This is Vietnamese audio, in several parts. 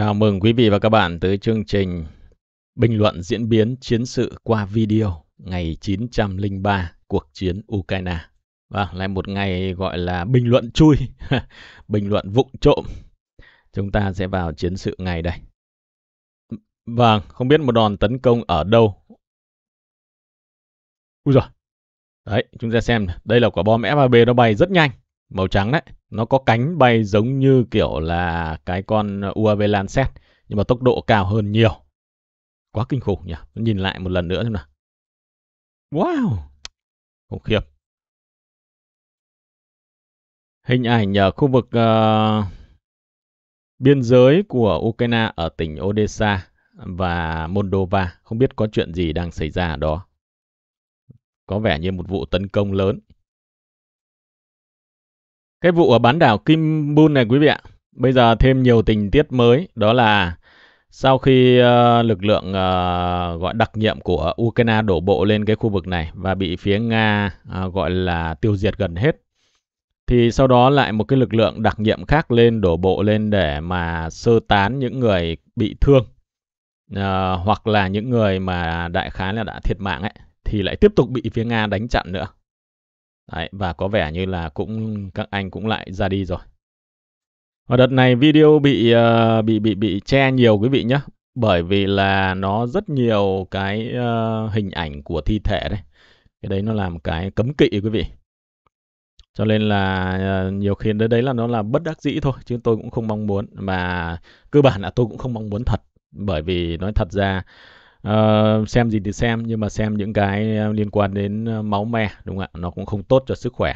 Chào mừng quý vị và các bạn tới chương trình Bình luận diễn biến chiến sự qua video ngày 903 cuộc chiến Ukraine. Và vâng, lại một ngày gọi là bình luận chui, bình luận vụng trộm. Chúng ta sẽ vào chiến sự ngày đây. Vâng, không biết một đòn tấn công ở đâu. Ui giời Đấy, chúng ta xem. Đây là quả bom F3B nó bay rất nhanh màu trắng đấy. Nó có cánh bay giống như kiểu là cái con UAV Lancet nhưng mà tốc độ cao hơn nhiều. Quá kinh khủng nhỉ. Nhìn lại một lần nữa xem nào. Wow. Khủng khiếp. Hình ảnh ở khu vực uh, biên giới của Ukraine ở tỉnh Odessa và Moldova không biết có chuyện gì đang xảy ra ở đó. Có vẻ như một vụ tấn công lớn cái vụ ở bán đảo Kim Bun này quý vị ạ, bây giờ thêm nhiều tình tiết mới, đó là sau khi uh, lực lượng uh, gọi đặc nhiệm của Ukraine đổ bộ lên cái khu vực này và bị phía Nga uh, gọi là tiêu diệt gần hết, thì sau đó lại một cái lực lượng đặc nhiệm khác lên đổ bộ lên để mà sơ tán những người bị thương uh, hoặc là những người mà đại khái là đã thiệt mạng ấy thì lại tiếp tục bị phía Nga đánh chặn nữa. Đấy, và có vẻ như là cũng các anh cũng lại ra đi rồi. Và đợt này video bị uh, bị bị bị che nhiều quý vị nhé, bởi vì là nó rất nhiều cái uh, hình ảnh của thi thể đấy. Cái đấy nó làm cái cấm kỵ quý vị. Cho nên là uh, nhiều khi đấy đấy là nó là bất đắc dĩ thôi chứ tôi cũng không mong muốn mà cơ bản là tôi cũng không mong muốn thật bởi vì nói thật ra Uh, xem gì thì xem nhưng mà xem những cái ờ, liên quan đến ờ, máu me đúng không ạ nó cũng không tốt cho sức khỏe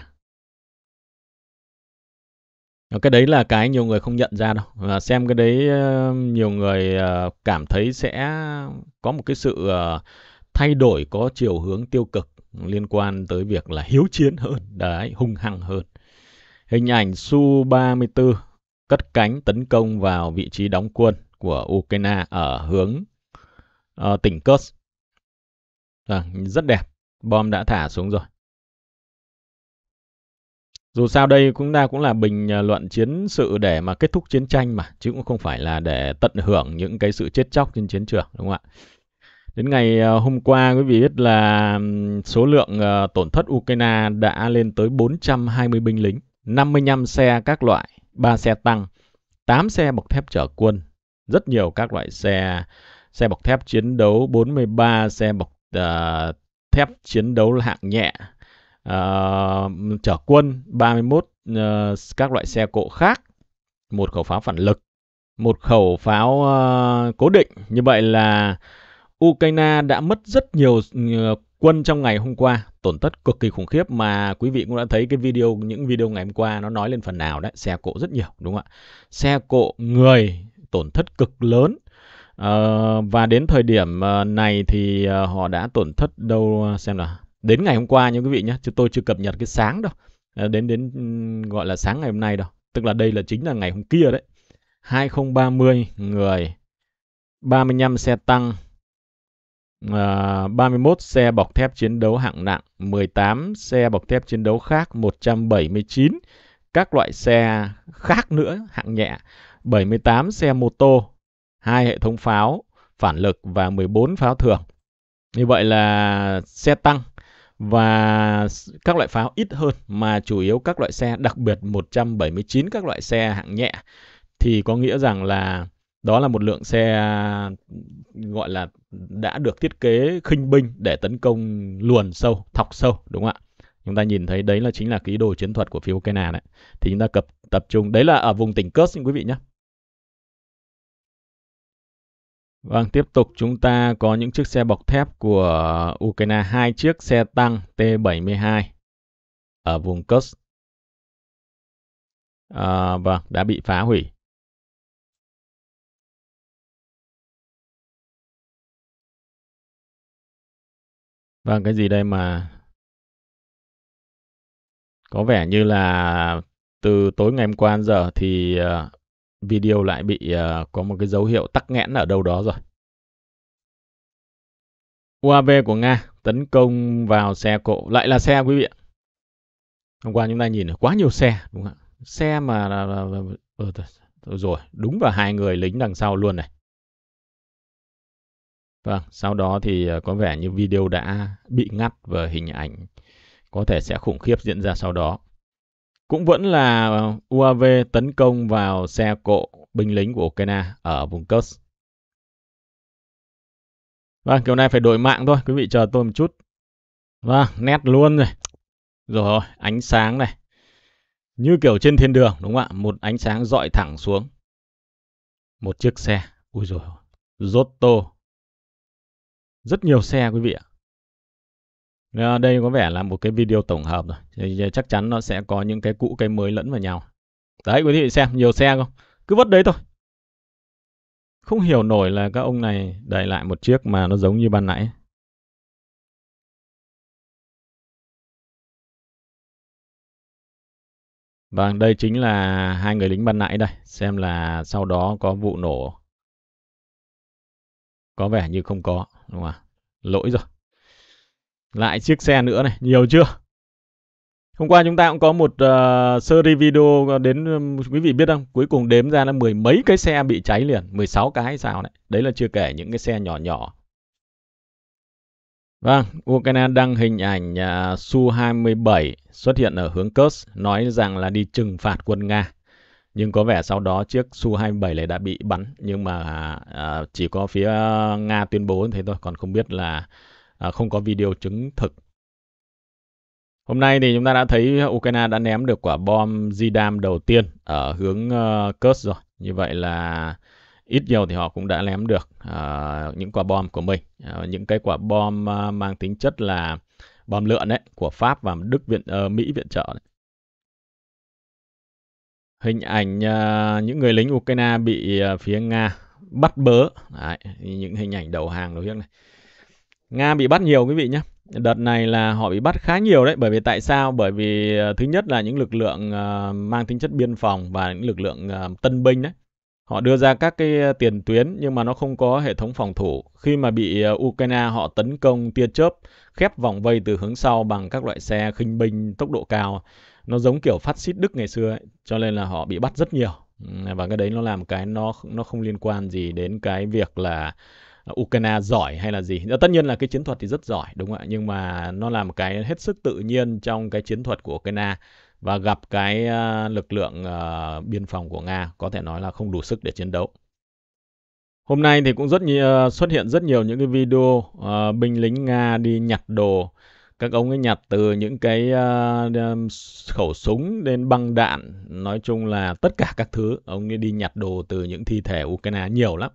cái đấy là cái nhiều người không nhận ra đâu và xem cái đấy nhiều người cảm thấy sẽ có một cái sự thay đổi có chiều hướng tiêu cực liên quan tới việc là hiếu chiến hơn đấy hung hăng hơn hình ảnh su 34 cất cánh tấn công vào vị trí đóng quân của Ukraine ở hướng uh, tỉnh Kursk. À, rất đẹp, bom đã thả xuống rồi. Dù sao đây cũng ta cũng là bình ờ, luận chiến sự để mà kết thúc chiến tranh mà, chứ cũng không phải là để tận hưởng những cái sự chết chóc trên chiến trường, đúng không ạ? Đến ngày ờ, hôm qua quý vị biết là số lượng tổn thất Ukraine đã lên tới 420 binh lính, 55 xe các loại, 3 xe tăng, 8 xe bọc thép chở quân, rất nhiều các loại xe xe bọc thép chiến đấu 43, xe bọc uh, thép chiến đấu hạng nhẹ, uh, chở quân 31, uh, à, các loại xe cộ khác, một khẩu pháo phản lực, một khẩu pháo uh, cố định. Như vậy là Ukraine đã mất rất nhiều quân trong ngày hôm qua, tổn thất cực kỳ khủng khiếp mà quý vị cũng đã thấy cái video những video ngày hôm qua nó nói lên phần nào đấy, xe cộ rất nhiều đúng không ạ? Xe cộ người tổn thất cực lớn Uh, và đến thời điểm ờ, này thì ờ, họ đã tổn thất đâu xem nào đến ngày hôm qua nha quý vị nhé, chứ tôi chưa cập nhật cái sáng đâu. Đến đến gọi là sáng ngày hôm nay đâu. Tức là đây là chính là ngày hôm kia đấy. 2030 người, 35 xe tăng, Uh, 31 xe bọc thép chiến đấu hạng nặng, 18 xe bọc thép chiến đấu khác, 179 các loại xe khác nữa hạng nhẹ, 78 xe mô tô, hai hệ thống pháo phản lực và 14 pháo thường. Như vậy là xe tăng và các loại pháo ít hơn mà chủ yếu các loại xe đặc biệt 179 các loại xe hạng nhẹ thì có nghĩa rằng là đó là một lượng xe gọi là đã được thiết kế khinh binh để tấn công luồn sâu, thọc sâu đúng không ạ? Chúng ta nhìn thấy đấy là chính là cái đồ chiến thuật của phía Ukraine đấy. Thì chúng ta cập tập trung đấy là ở vùng tỉnh Kursk quý vị nhé. Vâng, tiếp tục chúng ta có những chiếc xe bọc thép của Ukraine, hai chiếc xe tăng T-72 ở vùng Kursk. À, vâng, đã bị phá hủy. Vâng, cái gì đây mà có vẻ như là từ tối ngày hôm qua đến giờ thì à, video lại bị uh, có một cái dấu hiệu tắc nghẽn ở đâu đó rồi. UAV của Nga tấn công vào xe cộ, lại là xe quý vị ạ. Hôm qua chúng ta nhìn quá nhiều xe, đúng không ạ? Xe mà ừ, rồi, đúng vào hai người lính đằng sau luôn này. Vâng, sau đó thì ờ, có vẻ như video đã bị ngắt và hình ảnh có thể sẽ khủng khiếp diễn ra sau đó. Cũng vẫn là UAV tấn công vào xe cộ binh lính của Ukraine ở vùng Kursk. Vâng, kiểu này phải đổi mạng thôi. Quý vị chờ tôi một chút. Vâng, nét luôn rồi. Rồi, ánh sáng này. Như kiểu trên thiên đường, đúng không ạ? Một ánh sáng dọi thẳng xuống. Một chiếc xe. Ui rồi, Rotto. Rất nhiều xe, quý vị ạ. Ờ, đây có vẻ là một cái video tổng hợp rồi. chắc chắn nó sẽ có những cái cũ cái mới lẫn vào nhau. Đấy quý vị xem nhiều xe không? Cứ vứt đấy thôi. Không hiểu nổi là các ông này đẩy lại một chiếc mà nó giống như ban nãy. Vâng, đây chính là hai người lính ban nãy đây. Xem là sau đó có vụ nổ. Có vẻ như không có, đúng không ạ? Lỗi rồi lại chiếc xe nữa này nhiều chưa hôm qua chúng ta cũng có một uh, series video đến um, quý vị biết không cuối cùng đếm ra là mười mấy cái xe bị cháy liền 16 cái hay sao đấy đấy là chưa kể những cái xe nhỏ nhỏ Vâng, Ukraine đăng hình ảnh uh, à, Su-27 xuất hiện ở hướng Kursk, nói rằng là đi trừng phạt quân Nga. Nhưng có vẻ sau đó chiếc Su-27 này đã bị bắn, nhưng mà uh, chỉ có phía Nga tuyên bố thế thôi, còn không biết là à, không có video chứng thực. Hôm nay thì chúng ta đã thấy Ukraine đã ném được quả bom Zidam đầu tiên ở hướng uh, Kursk rồi. Như vậy là ít nhiều thì họ cũng đã ném được uh, những quả bom của mình. Uh, những cái quả bom uh, mang tính chất là bom lượn đấy của Pháp và Đức viện uh, Mỹ viện trợ đấy. Hình ảnh uh, những người lính Ukraine bị uh, phía Nga bắt bớ. Đấy, những hình ảnh đầu hàng đối với. này. Nga bị bắt nhiều quý vị nhé. Đợt này là họ bị bắt khá nhiều đấy, bởi vì tại sao? Bởi vì ờ, thứ nhất là những lực lượng ờ, mang tính chất biên phòng và những lực lượng ờ, tân binh đấy. Họ đưa ra các cái tiền tuyến nhưng mà nó không có hệ thống phòng thủ. Khi mà bị Ukraine họ tấn công tia chớp, khép vòng vây từ hướng sau bằng các loại xe khinh binh tốc độ cao. Nó giống kiểu phát xít Đức ngày xưa ấy, cho nên là họ bị bắt rất nhiều. Và cái đấy nó làm cái nó nó không liên quan gì đến cái việc là À, Ukraine giỏi hay là gì. Dạ, tất nhiên là cái chiến thuật thì rất giỏi đúng không ạ? Nhưng mà nó là một cái hết sức tự nhiên trong cái chiến thuật của Ukraine và gặp cái à, lực lượng à, biên phòng của Nga có thể nói là không đủ sức để chiến đấu. Hôm nay thì cũng rất nhiều, xuất hiện rất nhiều những cái video uh, binh lính Nga đi nhặt đồ. Các ông ấy nhặt từ những cái uh, khẩu súng đến băng đạn, nói chung là tất cả các thứ. Ông ấy đi nhặt đồ từ những thi thể Ukraine nhiều lắm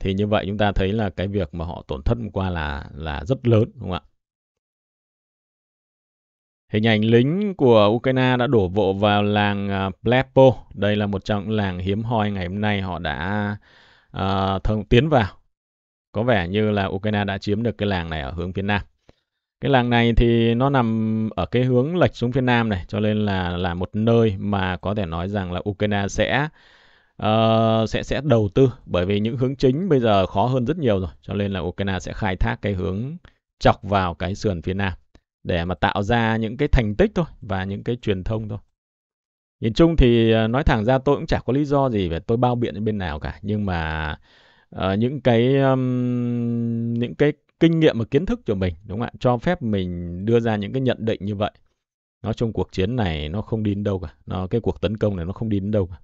thì như vậy chúng ta thấy là cái việc mà họ tổn thất qua là là rất lớn đúng không ạ? Hình ảnh lính của Ukraine đã đổ bộ vào làng à, Plepo. Đây là một trong những làng hiếm hoi ngày hôm nay họ đã uh, thông tiến vào. Có vẻ như là Ukraine đã chiếm được cái làng này ở hướng phía nam. Cái làng này thì nó nằm ở cái hướng lệch xuống phía nam này, cho nên là là một nơi mà có thể nói rằng là Ukraine sẽ uh, sẽ sẽ đầu tư bởi vì những hướng chính bây giờ khó hơn rất nhiều rồi cho nên là Ukraine sẽ khai thác cái hướng chọc vào cái sườn phía nam để mà tạo ra những cái thành tích thôi và những cái truyền thông thôi nhìn chung thì ờ, nói thẳng ra tôi cũng chả có lý do gì về tôi bao biện bên nào cả nhưng mà uh, những cái um, những cái kinh nghiệm và kiến thức của mình đúng không ạ cho phép mình đưa ra những cái nhận định như vậy nói chung cuộc chiến này nó không đi đến đâu cả nó cái cuộc tấn công này nó không đi đến đâu cả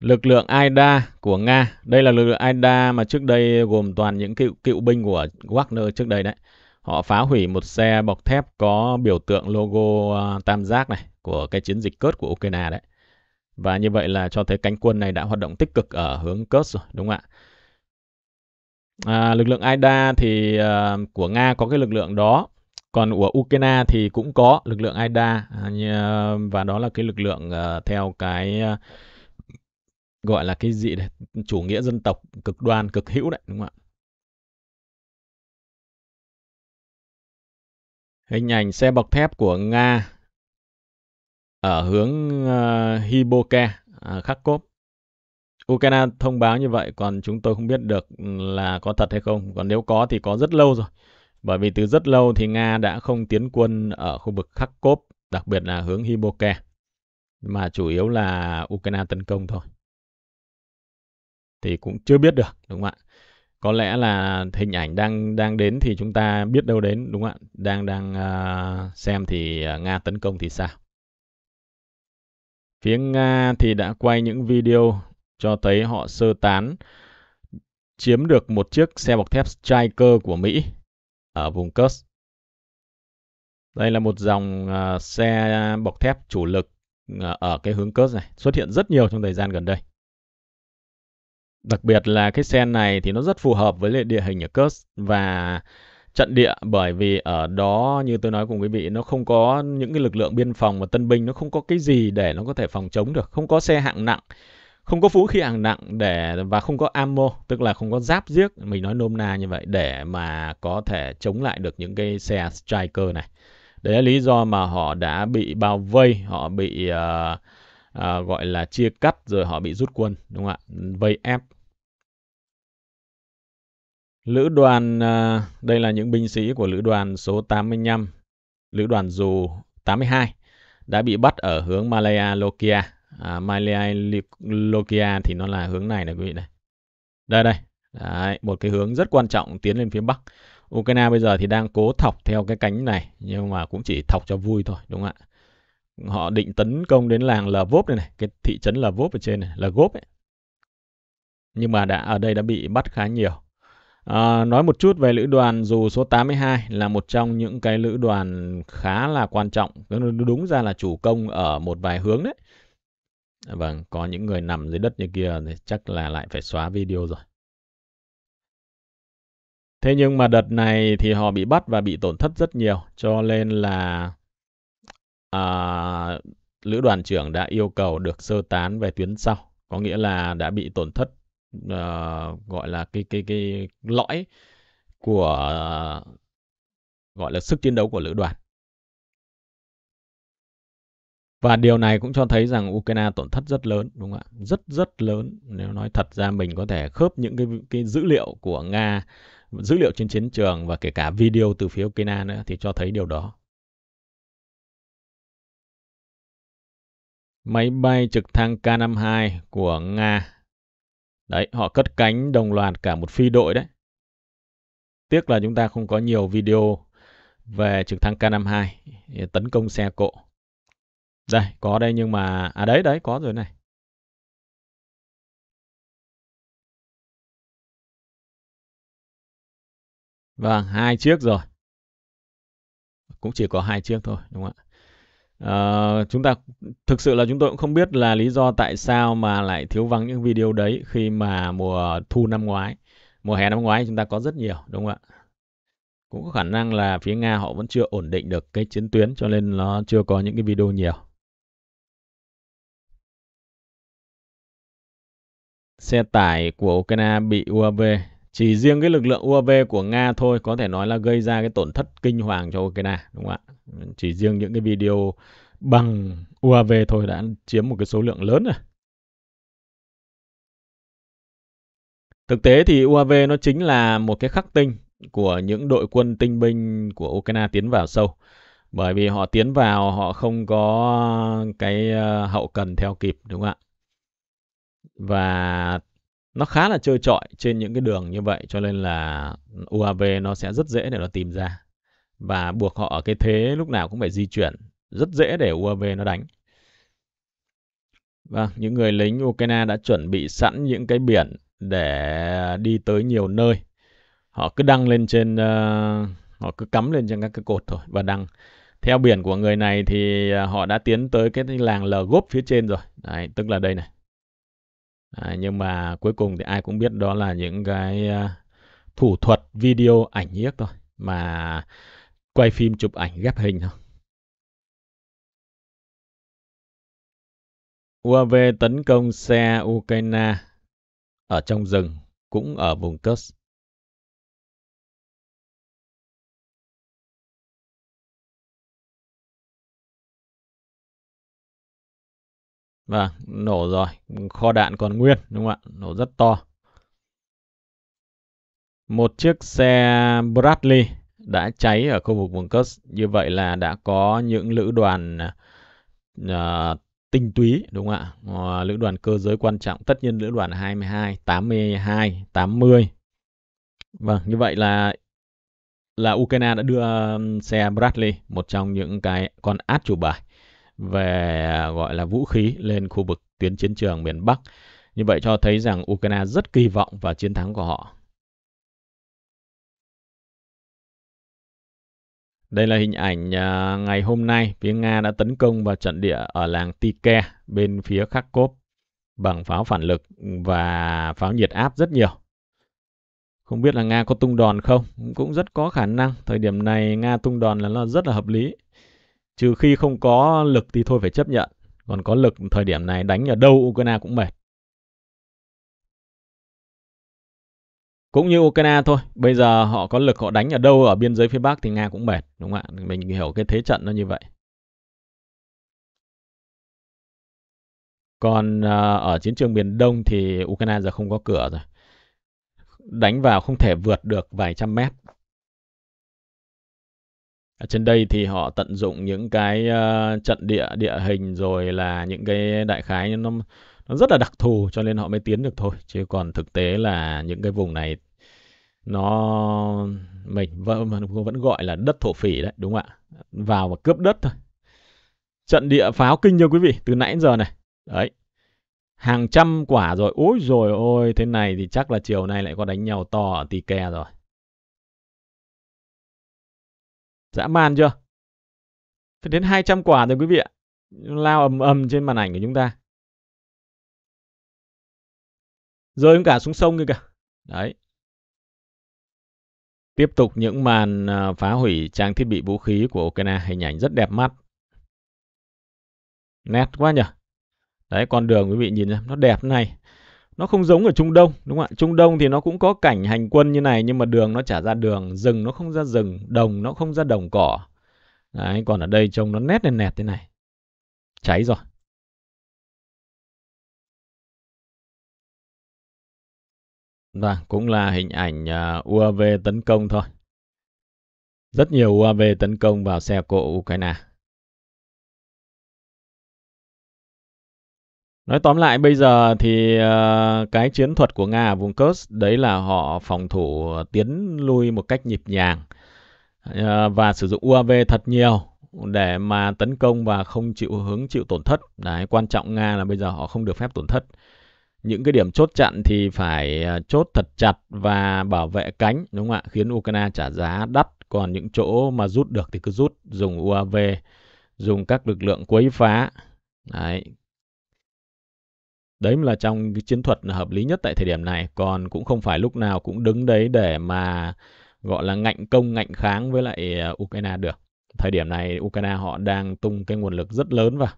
Lực lượng AIDA của Nga, đây là lực lượng AIDA mà trước đây gồm toàn những cựu cựu binh của Wagner trước đây đấy. Họ phá hủy một xe bọc thép có biểu tượng logo à, tam giác này của cái chiến dịch cớt của Ukraine đấy. Và như vậy là cho thấy cánh quân này đã hoạt động tích cực ở hướng cớt rồi, đúng không ạ? À, lực lượng AIDA thì uh, của Nga có cái lực lượng đó, còn của Ukraine thì cũng có lực lượng AIDA uh, và đó là cái lực lượng uh, theo cái uh, gọi là cái gì đấy chủ nghĩa dân tộc cực đoan cực hữu đấy đúng không ạ hình ảnh xe bọc thép của nga ở hướng uh, ờ, Hiboke, uh, à, Kharkov. Ukraine thông báo như vậy, còn chúng tôi không biết được là có thật hay không. Còn nếu có thì có rất lâu rồi. Bởi vì từ rất lâu thì Nga đã không tiến quân ở khu vực Kharkov, đặc biệt là hướng Hiboke. Mà chủ yếu là Ukraine tấn công thôi thì cũng chưa biết được đúng không ạ có lẽ là hình ảnh đang đang đến thì chúng ta biết đâu đến đúng không ạ đang đang uh, xem thì uh, nga tấn công thì sao phía nga thì đã quay những video cho thấy họ sơ tán chiếm được một chiếc xe bọc thép Striker của Mỹ ở vùng Kursk. Đây là một dòng uh, xe bọc thép chủ lực uh, ở cái hướng Kursk này, xuất hiện rất nhiều trong thời gian gần đây. Đặc biệt là cái sen này thì nó rất phù hợp với địa hình ở Kursk và trận địa bởi vì ở đó như tôi nói cùng quý vị nó không có những cái lực lượng biên phòng và tân binh nó không có cái gì để nó có thể phòng chống được không có xe hạng nặng không có vũ khí hạng nặng để và không có ammo tức là không có giáp giếc mình nói nôm na như vậy để mà có thể chống lại được những cái xe striker này đấy là lý do mà họ đã bị bao vây họ bị uh, uh, gọi là chia cắt rồi họ bị rút quân đúng không ạ vây ép Lữ đoàn, à, đây là những binh sĩ của lữ đoàn số 85, lữ đoàn dù 82, đã bị bắt ở hướng Malaya Lokia. À, Malaya Lokia thì nó là hướng này này quý vị này. Đây đây, Đấy, một cái hướng rất quan trọng tiến lên phía Bắc. Ukraine bây giờ thì đang cố thọc theo cái cánh này, nhưng mà cũng chỉ thọc cho vui thôi, đúng không ạ? Họ định tấn công đến làng Lvov này này, cái thị trấn Lvov ở trên này, Lvov ấy. Nhưng mà đã ở đây đã bị bắt khá nhiều À, nói một chút về lữ đoàn dù số 82 là một trong những cái lữ đoàn khá là quan trọng. Đúng ra là chủ công ở một vài hướng đấy. Vâng, có những người nằm dưới đất như kia thì chắc là lại phải xóa video rồi. Thế nhưng mà đợt này thì họ bị bắt và bị tổn thất rất nhiều. Cho nên là à, lữ đoàn trưởng đã yêu cầu được sơ tán về tuyến sau. Có nghĩa là đã bị tổn thất uh, gọi là cái cái cái lõi của uh, gọi là sức chiến đấu của lữ đoàn. Và điều này cũng cho thấy rằng Ukraine tổn thất rất lớn đúng không ạ? Rất rất lớn. Nếu nói thật ra mình có thể khớp những cái cái dữ liệu của Nga, dữ liệu trên chiến trường và kể cả video từ phía Ukraine nữa thì cho thấy điều đó. Máy bay trực thăng K-52 của Nga Đấy, họ cất cánh đồng loạt cả một phi đội đấy. Tiếc là chúng ta không có nhiều video về trực thăng K52 tấn công xe cộ. Đây, có đây nhưng mà... À đấy, đấy, có rồi này. Vâng, hai chiếc rồi. Cũng chỉ có hai chiếc thôi, đúng không ạ? Uh, chúng ta thực sự là chúng tôi cũng không biết là lý do tại sao mà lại thiếu vắng những video đấy khi mà mùa thu năm ngoái mùa hè năm ngoái chúng ta có rất nhiều đúng không ạ cũng có khả năng là phía nga họ vẫn chưa ổn định được cái chiến tuyến cho nên nó chưa có những cái video nhiều xe tải của Ukraine bị UAV chỉ riêng cái lực lượng UAV của Nga thôi có thể nói là gây ra cái tổn thất kinh hoàng cho Ukraine, đúng không ạ? Chỉ riêng những cái video bằng UAV thôi đã chiếm một cái số lượng lớn rồi. Thực tế thì UAV nó chính là một cái khắc tinh của những đội quân tinh binh của Ukraine tiến vào sâu. Bởi vì họ tiến vào họ không có cái ờ, hậu cần theo kịp đúng không ạ? Và nó khá là trơ trọi trên những cái đường như vậy cho nên là UAV nó sẽ rất dễ để nó tìm ra và buộc họ ở cái thế lúc nào cũng phải di chuyển rất dễ để UAV nó đánh và vâng, những người lính Ukraine đã chuẩn bị sẵn những cái biển để đi tới nhiều nơi họ cứ đăng lên trên ờ, họ cứ cắm lên trên các cái cột thôi và đăng theo biển của người này thì ờ, họ đã tiến tới cái làng Lgop phía trên rồi đấy tức là đây này À, nhưng mà cuối cùng thì ai cũng biết đó là những cái à, thủ thuật video ảnh nhiếc thôi mà quay phim chụp ảnh ghép hình thôi. UAV tấn công xe Ukraine ở trong rừng cũng ở vùng Kursk. và vâng, nổ rồi. Kho đạn còn nguyên, đúng không ạ? Nổ rất to. Một chiếc xe Bradley đã cháy ở khu vực vùng Kursk. Như vậy là đã có những lữ đoàn uh, tinh túy, đúng không ạ? Ờ, lữ đoàn cơ giới quan trọng. Tất nhiên lữ đoàn 22, 82, 80. Vâng, như vậy là là Ukraine đã đưa xe Bradley, một trong những cái con át chủ bài về à, gọi là vũ khí lên khu vực tuyến chiến trường miền Bắc. Như vậy cho thấy rằng Ukraine rất kỳ vọng vào chiến thắng của họ. Đây là hình ảnh à, ngày hôm nay phía Nga đã tấn công vào trận địa ở làng Tike bên phía Kharkov bằng pháo phản lực và pháo nhiệt áp rất nhiều. Không biết là Nga có tung đòn không? Cũng rất có khả năng. Thời điểm này Nga tung đòn là nó rất là hợp lý. Trừ khi không có lực thì thôi phải chấp nhận. Còn có lực thời điểm này đánh ở đâu Ukraine cũng mệt. Cũng như Ukraine thôi, bây giờ họ có lực họ đánh ở đâu ở biên giới phía Bắc thì Nga cũng mệt, đúng không ạ? Mình hiểu cái thế trận nó như vậy. Còn à, ở chiến trường miền Đông thì Ukraine giờ không có cửa rồi. Đánh vào không thể vượt được vài trăm mét ở trên đây thì họ tận dụng những cái uh, trận địa địa hình rồi là những cái đại khái nó nó rất là đặc thù cho nên họ mới tiến được thôi chứ còn thực tế là những cái vùng này nó mình vẫn, vẫn gọi là đất thổ phỉ đấy đúng không ạ vào và cướp đất thôi trận địa pháo kinh như quý vị từ nãy đến giờ này đấy hàng trăm quả rồi ôi rồi ôi thế này thì chắc là chiều nay lại có đánh nhau to ở tì ke rồi dã man chưa phải đến 200 quả rồi quý vị ạ lao ầm ầm trên màn ảnh của chúng ta rơi cả xuống sông kia kìa đấy tiếp tục những màn à, phá hủy trang thiết bị vũ khí của Ukraine hình ảnh rất đẹp mắt nét quá nhỉ đấy con đường quý vị nhìn nó đẹp này nó không giống ở Trung Đông đúng không ạ Trung Đông thì nó cũng có cảnh hành quân như này nhưng mà đường nó chả ra đường rừng nó không ra rừng đồng nó không ra đồng cỏ Đấy, còn ở đây trông nó nét lên nẹt thế này cháy rồi Vâng, cũng là hình ảnh à, UAV tấn công thôi. Rất nhiều UAV tấn công vào xe cộ Ukraine. Nói tóm lại bây giờ thì ờ, cái chiến thuật của Nga ở vùng Kursk đấy là họ phòng thủ ờ, tiến lui một cách nhịp nhàng ờ, và sử dụng UAV thật nhiều để mà tấn công và không chịu hứng chịu tổn thất. Đấy, quan trọng Nga là bây giờ họ không được phép tổn thất. Những cái điểm chốt chặn thì phải chốt thật chặt và bảo vệ cánh, đúng không ạ? Khiến Ukraine trả giá đắt. Còn những chỗ mà rút được thì cứ rút, dùng UAV, dùng các lực lượng quấy phá. Đấy, đấy là trong cái chiến thuật hợp lý nhất tại thời điểm này còn cũng không phải lúc nào cũng đứng đấy để mà gọi là ngạnh công ngạnh kháng với lại à, Ukraine được thời điểm này Ukraine họ đang tung cái nguồn lực rất lớn vào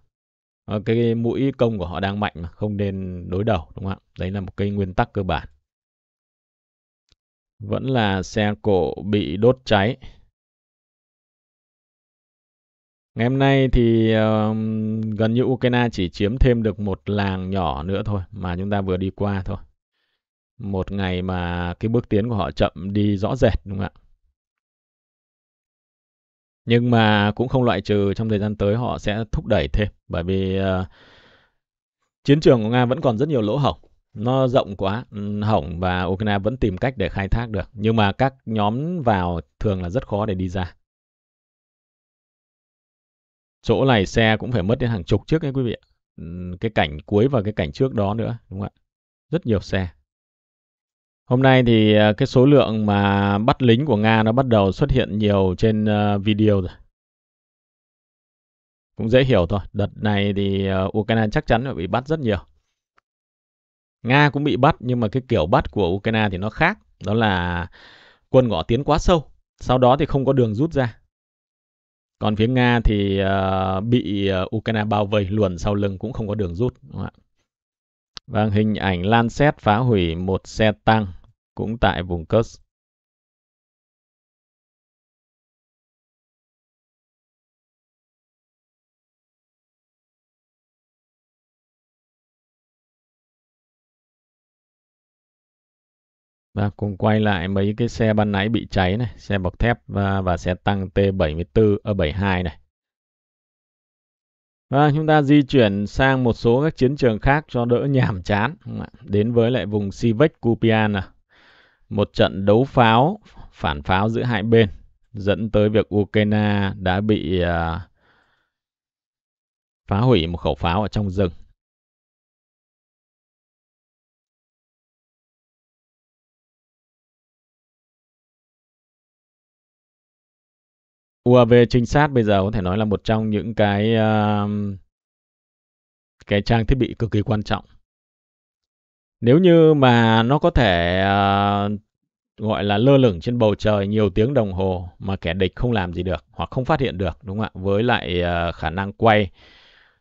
ờ, cái mũi công của họ đang mạnh mà không nên đối đầu đúng không ạ đấy là một cái nguyên tắc cơ bản vẫn là xe cộ bị đốt cháy Ngày hôm nay thì uh, gần như Ukraine chỉ chiếm thêm được một làng nhỏ nữa thôi mà chúng ta vừa đi qua thôi. Một ngày mà cái bước tiến của họ chậm đi rõ rệt đúng không ạ? Nhưng mà cũng không loại trừ trong thời gian tới họ sẽ thúc đẩy thêm bởi vì uh, chiến trường của Nga vẫn còn rất nhiều lỗ hổng. Nó rộng quá, hỏng và Ukraine vẫn tìm cách để khai thác được. Nhưng mà các nhóm vào thường là rất khó để đi ra chỗ này xe cũng phải mất đến hàng chục chiếc đấy quý vị ạ. Cái cảnh cuối và cái cảnh trước đó nữa, đúng không ạ? Rất nhiều xe. Hôm nay thì à, cái số lượng mà bắt lính của Nga nó bắt đầu xuất hiện nhiều trên à, video rồi. Cũng dễ hiểu thôi. Đợt này thì à, Ukraine chắc chắn là bị bắt rất nhiều. Nga cũng bị bắt nhưng mà cái kiểu bắt của Ukraine thì nó khác. Đó là quân ngõ tiến quá sâu. Sau đó thì không có đường rút ra. Còn phía Nga thì uh, bị ờ, Ukraine bao vây luồn sau lưng cũng không có đường rút. Đúng không ạ? Vâng, hình ảnh Lancet phá hủy một xe tăng cũng tại vùng Kursk. và cùng quay lại mấy cái xe ban nãy bị cháy này, xe bọc thép và, và xe tăng T74 ở 72 này. Và chúng ta di chuyển sang một số các chiến trường khác cho đỡ nhàm chán. Đến với lại vùng Sivek Kupian nào. Một trận đấu pháo, phản pháo giữa hai bên dẫn tới việc Ukraine đã bị uh, phá hủy một khẩu pháo ở trong rừng UAV trinh sát bây giờ có thể nói là một trong những cái uh, cái trang thiết bị cực kỳ quan trọng. Nếu như mà nó có thể uh, gọi là lơ lửng trên bầu trời nhiều tiếng đồng hồ mà kẻ địch không làm gì được hoặc không phát hiện được đúng không ạ? Với lại uh, khả năng quay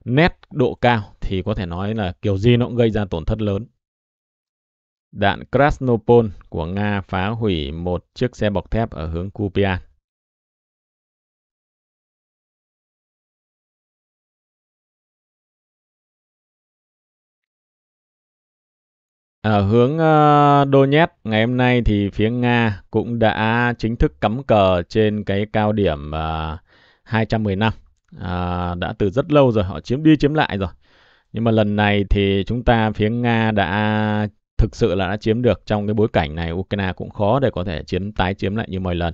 nét độ cao thì có thể nói là kiểu gì nó cũng gây ra tổn thất lớn. Đạn Krasnopol của Nga phá hủy một chiếc xe bọc thép ở hướng Kupian. Ở ờ, hướng uh, ờ, Donetsk ngày hôm nay thì phía Nga cũng đã chính thức cắm cờ trên cái cao điểm uh, 210 năm. À, đã từ rất lâu rồi họ chiếm đi chiếm lại rồi. Nhưng mà lần này thì chúng ta phía Nga đã thực sự là đã chiếm được trong cái bối cảnh này Ukraine cũng khó để có thể chiếm tái chiếm lại như mọi lần.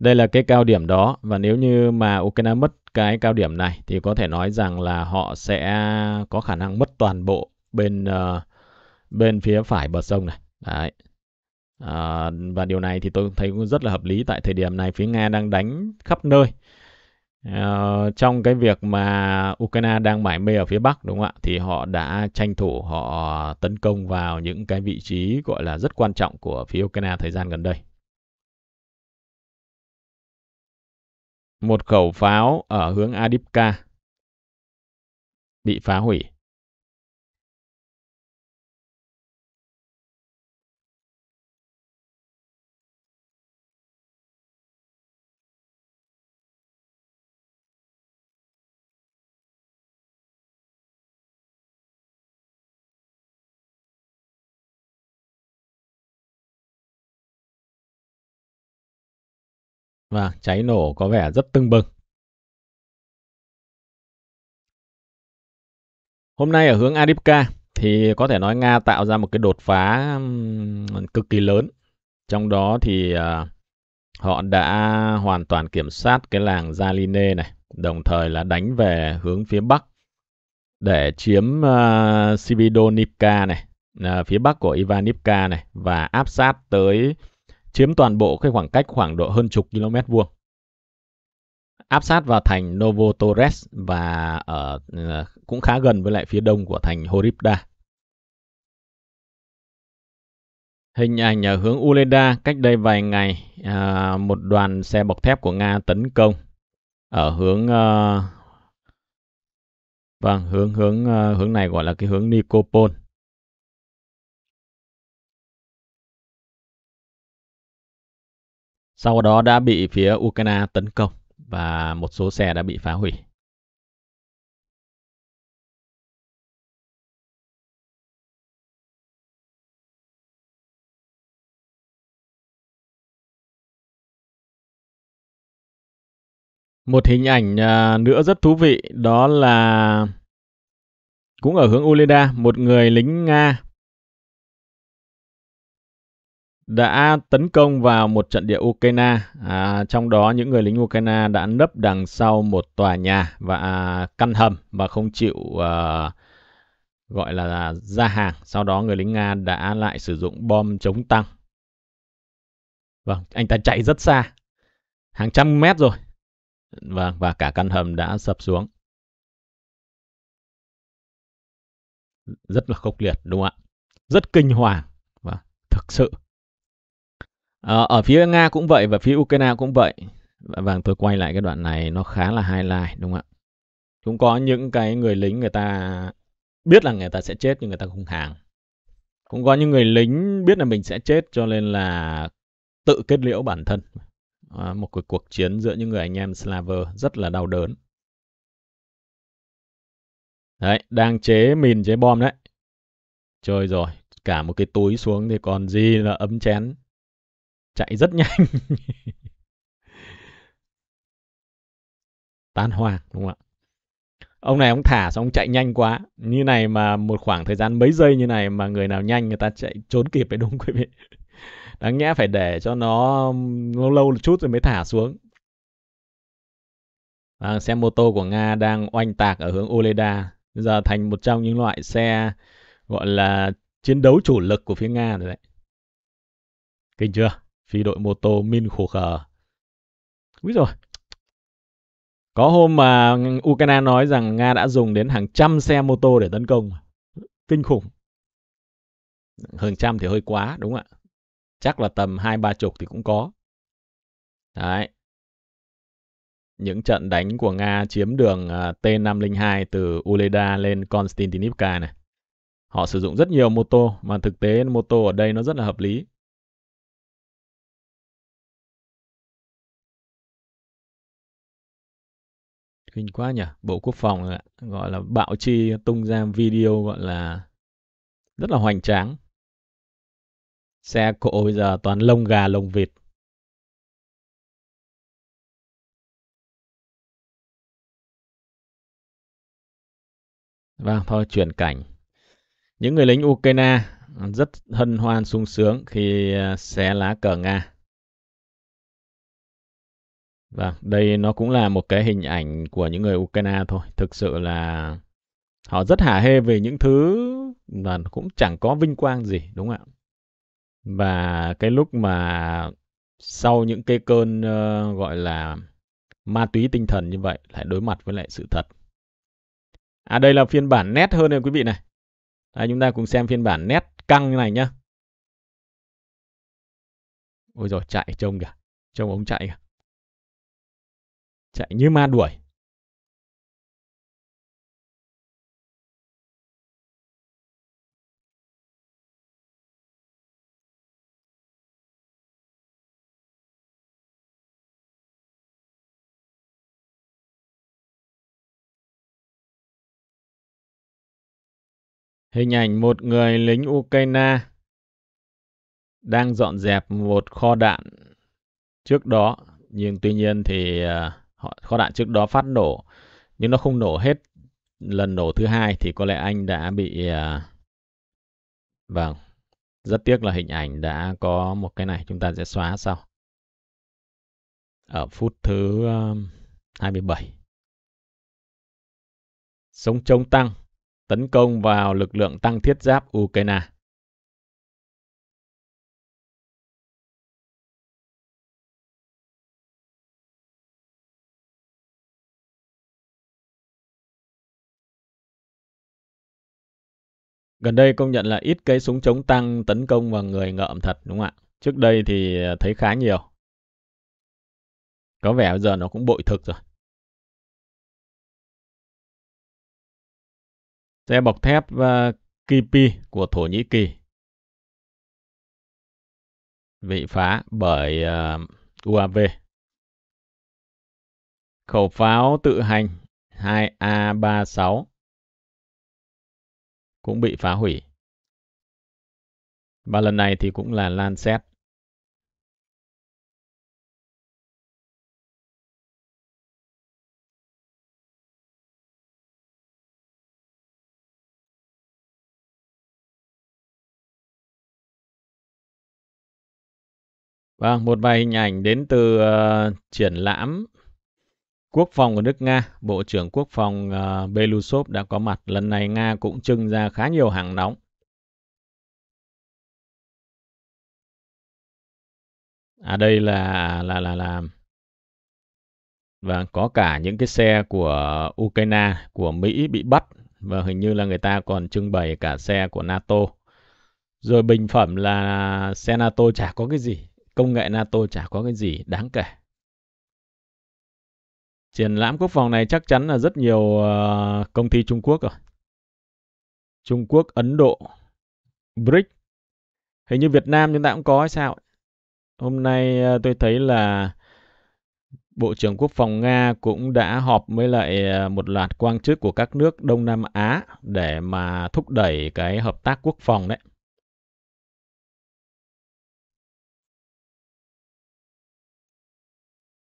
Đây là cái cao điểm đó và nếu như mà Ukraine mất cái cao điểm này thì có thể nói rằng là họ sẽ có khả năng mất toàn bộ bên uh, bên phía phải bờ sông này. Đấy. À, và điều này thì tôi thấy cũng rất là hợp lý tại thời điểm này phía Nga đang đánh khắp nơi. À, trong cái việc mà Ukraine đang mải mê ở phía Bắc đúng không ạ? Thì họ đã tranh thủ họ tấn công vào những cái vị trí gọi là rất quan trọng của phía Ukraine thời gian gần đây. Một khẩu pháo ở hướng Adipka bị phá hủy. Và vâng, cháy nổ có vẻ rất tưng bừng. Hôm nay ở hướng Adipka thì có thể nói Nga tạo ra một cái đột phá cực kỳ lớn. Trong đó thì ờ, họ đã hoàn toàn kiểm soát cái làng Zaline này, đồng thời là đánh về hướng phía bắc để chiếm uh, ờ, Sibidonivka này, uh, phía bắc của Ivanivka này và áp sát tới chiếm toàn bộ cái khoảng cách khoảng độ hơn chục km vuông. Áp sát vào thành Novo Torres và ở ờ, ờ, cũng khá gần với lại phía đông của thành Horibda. Hình ảnh ở hướng Uleda cách đây vài ngày, ờ, một đoàn xe bọc thép của Nga tấn công ở hướng uh, vâng hướng hướng hướng này gọi là cái hướng Nikopol sau đó đã bị phía Ukraine tấn công và một số xe đã bị phá hủy. Một hình ảnh à, nữa rất thú vị đó là cũng ở hướng Uleda, một người lính Nga đã tấn công vào một trận địa Ukraine. À, trong đó những người lính Ukraine đã nấp đằng sau một tòa nhà và à, căn hầm và không chịu à, gọi là ra hàng. Sau đó người lính Nga đã lại sử dụng bom chống tăng. Vâng, anh ta chạy rất xa, hàng trăm mét rồi. Vâng, và cả căn hầm đã sập xuống. Rất là khốc liệt đúng không ạ? Rất kinh hoàng và vâng, thực sự Ờ, ở phía Nga cũng vậy và phía Ukraine cũng vậy. Và vâng, tôi quay lại cái đoạn này nó khá là highlight đúng không ạ? chúng có những cái người lính người ta biết là người ta sẽ chết nhưng người ta không hàng. Cũng có những người lính biết là mình sẽ chết cho nên là tự kết liễu bản thân. À, một cuộc cuộc chiến giữa những người anh em Slaver rất là đau đớn. Đấy, đang chế mìn chế bom đấy. chơi rồi, cả một cái túi xuống thì còn gì là ấm chén chạy rất nhanh tan hoang đúng không ạ ông này ông thả xong ông chạy nhanh quá như này mà một khoảng thời gian mấy giây như này mà người nào nhanh người ta chạy trốn kịp phải đúng quý vị đáng nhẽ phải để cho nó lâu lâu một chút rồi mới thả xuống à, xe mô tô của nga đang oanh tạc ở hướng oleda bây giờ thành một trong những loại xe gọi là chiến đấu chủ lực của phía nga rồi đấy kinh chưa phi đội mô tô Min Khổ Khờ. Úi rồi. Có hôm mà Ukraine nói rằng Nga đã dùng đến hàng trăm xe mô tô để tấn công. Kinh khủng. Hơn trăm thì hơi quá, đúng không ạ? Chắc là tầm hai ba chục thì cũng có. Đấy. Những trận đánh của Nga chiếm đường à, T502 từ Uleda lên Konstantinivka này. Họ sử dụng rất nhiều mô tô, mà thực tế mô tô ở đây nó rất là hợp lý. kinh quá nhỉ bộ quốc phòng gọi là bạo chi tung ra video gọi là rất là hoành tráng xe cộ bây giờ toàn lông gà lông vịt Vâng, thôi chuyển cảnh. Những người lính Ukraine rất hân hoan sung sướng khi à, xé lá cờ Nga. Vâng, đây nó cũng là một cái hình ảnh của những người Ukraine thôi. Thực sự là họ rất hả hê về những thứ mà cũng chẳng có vinh quang gì, đúng không ạ? Và cái lúc mà sau những cái cơn uh, gọi là ma túy tinh thần như vậy lại đối mặt với lại sự thật. À đây là phiên bản nét hơn này quý vị này. Đây, chúng ta cùng xem phiên bản nét căng như này nhá. Ôi rồi chạy trông kìa, trông ống chạy kìa chạy như ma đuổi. Hình ảnh một người lính Ukraine đang dọn dẹp một kho đạn trước đó nhưng tuy nhiên thì à, họ kho đạn trước đó phát nổ nhưng nó không nổ hết lần nổ thứ hai thì có lẽ anh đã bị uh, vâng rất tiếc là hình ảnh đã có một cái này chúng ta sẽ xóa sau ở phút thứ 27 sống chống tăng tấn công vào lực lượng tăng thiết giáp Ukraine Gần đây công nhận là ít cái súng chống tăng tấn công vào người ngợm thật đúng không ạ? Trước đây thì ờ, thấy khá nhiều. Có vẻ bây giờ nó cũng bội thực rồi. Xe bọc thép và ờ, Kipi của Thổ Nhĩ Kỳ bị phá bởi uh, ờ, UAV. Khẩu pháo tự hành 2A36 cũng bị phá hủy. Và lần này thì cũng là Lancet. Vâng, một vài hình ảnh đến từ uh, triển lãm Quốc phòng của nước Nga, Bộ trưởng Quốc phòng uh, ờ, Belushov đã có mặt. Lần này Nga cũng trưng ra khá nhiều hàng nóng. À đây là là là là và vâng, có cả những cái xe của Ukraine, của Mỹ bị bắt và hình như là người ta còn trưng bày cả xe của NATO. Rồi bình phẩm là xe NATO chả có cái gì, công nghệ NATO chả có cái gì đáng kể. Triển lãm quốc phòng này chắc chắn là rất nhiều uh, công ty Trung Quốc rồi. Trung Quốc, Ấn Độ, BRIC, Hình như Việt Nam chúng ta cũng có hay sao? Hôm nay uh, tôi thấy là Bộ trưởng Quốc phòng Nga cũng đã họp với lại ờ, một loạt quan chức của các nước Đông Nam Á để mà thúc đẩy cái hợp tác quốc phòng đấy.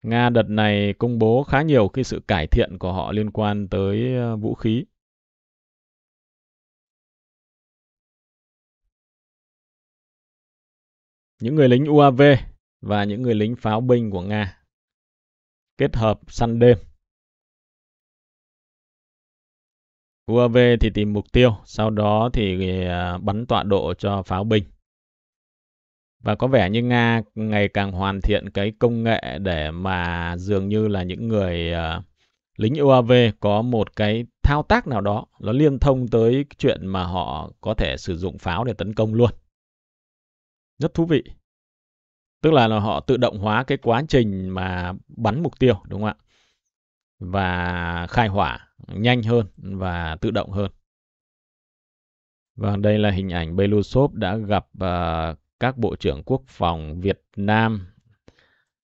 Nga đợt này công bố khá nhiều cái sự cải thiện của họ liên quan tới ờ, vũ khí. Những người lính UAV và những người lính pháo binh của Nga kết hợp săn đêm. UAV thì tìm mục tiêu, sau đó thì ờ, bắn tọa độ cho pháo binh và có vẻ như Nga ngày càng hoàn thiện cái công nghệ để mà dường như là những người ờ, lính UAV có một cái thao tác nào đó nó liên thông tới chuyện mà họ có thể sử dụng pháo để tấn công luôn. Rất thú vị. Tức là, là họ tự động hóa cái quá trình mà bắn mục tiêu đúng không ạ? Và khai hỏa nhanh hơn và tự động hơn. và đây là hình ảnh Belusov đã gặp uh, các Bộ trưởng Quốc phòng Việt Nam,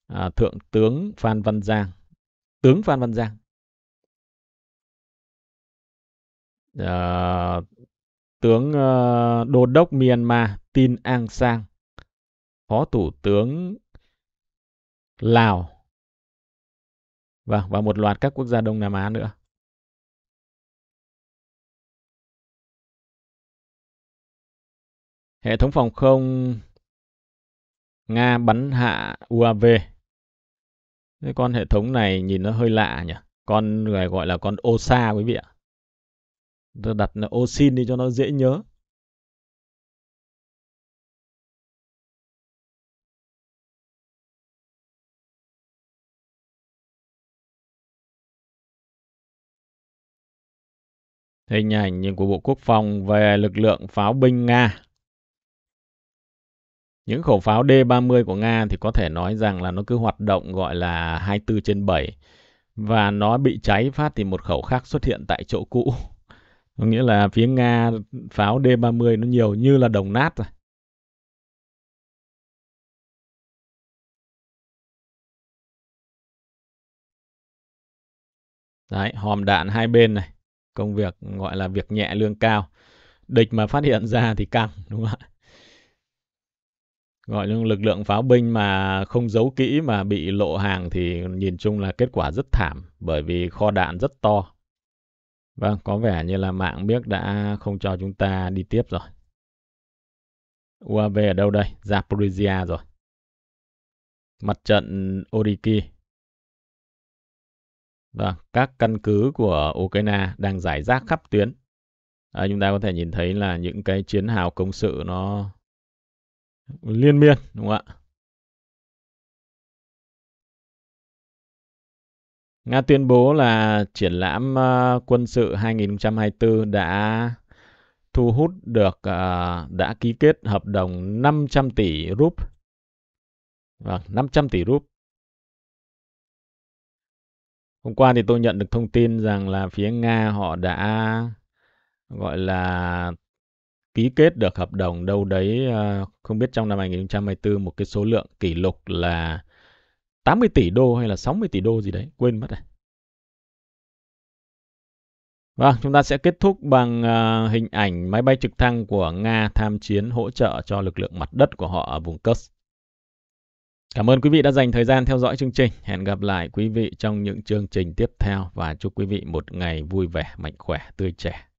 à, Thượng tướng Phan Văn Giang, tướng Phan Văn Giang, à, tướng à, Đô đốc Myanmar Tin Ang Sang, Phó Thủ tướng Lào, và, vâng, và một loạt các quốc gia Đông Nam Á nữa. Hệ thống phòng không Nga bắn hạ UAV. Cái con hệ thống này nhìn nó hơi lạ nhỉ. Con người gọi là con OSA quý vị ạ. Tôi đặt là OSIN đi cho nó dễ nhớ. Hình ảnh của Bộ Quốc phòng về lực lượng pháo binh Nga những khẩu pháo D-30 của Nga thì có thể nói rằng là nó cứ hoạt động gọi là 24 trên 7 và nó bị cháy phát thì một khẩu khác xuất hiện tại chỗ cũ. Có nghĩa là phía Nga pháo D-30 nó nhiều như là đồng nát rồi. Đấy, hòm đạn hai bên này. Công việc gọi là việc nhẹ lương cao. Địch mà phát hiện ra thì căng, đúng không ạ? gọi là lực lượng pháo binh mà không giấu kỹ mà bị lộ hàng thì nhìn chung là kết quả rất thảm bởi vì kho đạn rất to. Vâng, có vẻ như là mạng biếc đã không cho chúng ta đi tiếp rồi. UAV ở đâu đây? Zaporizhia rồi. Mặt trận Oriki. Vâng, các căn cứ của Ukraine đang giải rác khắp tuyến. À, chúng ta có thể nhìn thấy là những cái chiến hào công sự nó liên miên đúng không ạ? Nga tuyên bố là triển lãm ờ, quân sự 2024 đã thu hút được ờ, đã ký kết hợp đồng 500 tỷ rúp. Vâng, 500 tỷ rúp. Hôm qua thì tôi nhận được thông tin rằng là phía Nga họ đã gọi là ký kết được hợp đồng đâu đấy à, không biết trong năm 2024 một cái số lượng kỷ lục là 80 tỷ đô hay là 60 tỷ đô gì đấy, quên mất rồi. Vâng, chúng ta sẽ kết thúc bằng à, hình ảnh máy bay trực thăng của Nga tham chiến hỗ trợ cho lực lượng mặt đất của họ ở vùng Kursk. Cảm ơn quý vị đã dành thời gian theo dõi chương trình. Hẹn gặp lại quý vị trong những chương trình tiếp theo và chúc quý vị một ngày vui vẻ, mạnh khỏe, tươi trẻ.